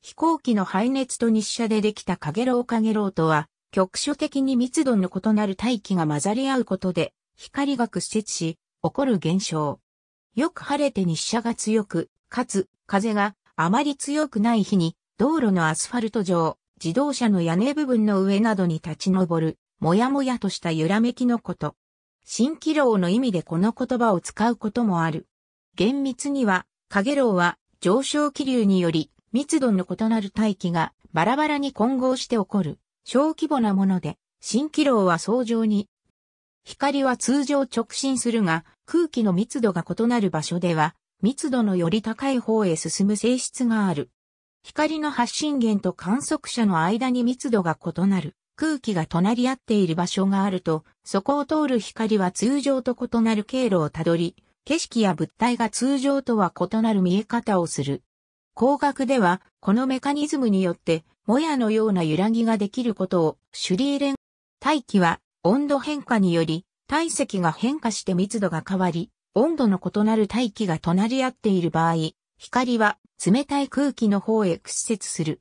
飛行機の排熱と日射でできたカゲロウカゲロウとは、局所的に密度の異なる大気が混ざり合うことで、光が屈折し、起こる現象。よく晴れて日射が強く、かつ、風があまり強くない日に、道路のアスファルト上、自動車の屋根部分の上などに立ち上る、もやもやとした揺らめきのこと。蜃気楼の意味でこの言葉を使うこともある。厳密には、カゲロウは上昇気流により密度の異なる大気がバラバラに混合して起こる小規模なもので、蜃気楼は相乗に。光は通常直進するが、空気の密度が異なる場所では、密度のより高い方へ進む性質がある。光の発信源と観測者の間に密度が異なる空気が隣り合っている場所があると、そこを通る光は通常と異なる経路をたどり、景色や物体が通常とは異なる見え方をする。工学では、このメカニズムによって、もやのような揺らぎができることを、シュリーレン。大気は、温度変化により、体積が変化して密度が変わり、温度の異なる大気が隣り合っている場合、光は冷たい空気の方へ屈折する。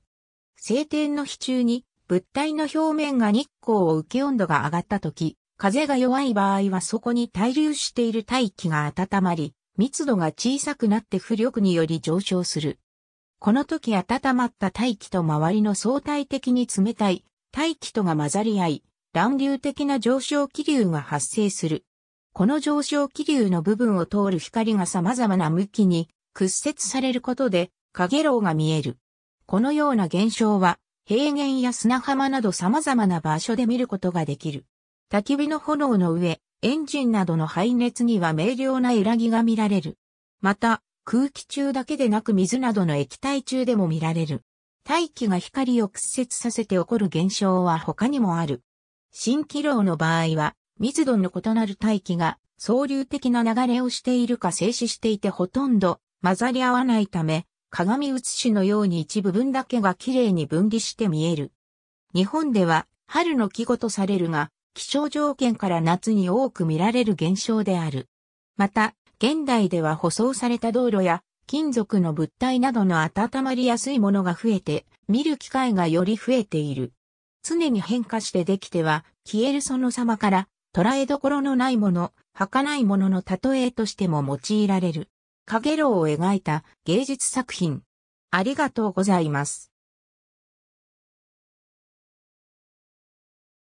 晴天の日中に物体の表面が日光を受け温度が上がった時、風が弱い場合はそこに滞留している大気が温まり、密度が小さくなって浮力により上昇する。この時温まった大気と周りの相対的に冷たい大気とが混ざり合い、乱流的な上昇気流が発生する。この上昇気流の部分を通る光が様々な向きに屈折されることで影楼が見える。このような現象は平原や砂浜など様々な場所で見ることができる。焚き火の炎の上、エンジンなどの排熱には明瞭な揺らぎが見られる。また、空気中だけでなく水などの液体中でも見られる。大気が光を屈折させて起こる現象は他にもある。新気楼の場合は、密度の異なる大気が、総流的な流れをしているか静止していてほとんど混ざり合わないため、鏡写しのように一部分だけがきれいに分離して見える。日本では春の季語とされるが、気象条件から夏に多く見られる現象である。また、現代では舗装された道路や金属の物体などの温まりやすいものが増えて、見る機会がより増えている。常に変化してできては、消えるその様から、捉えどころのないもの、儚いものの例えとしても用いられる。影げを描いた芸術作品。ありがとうございます。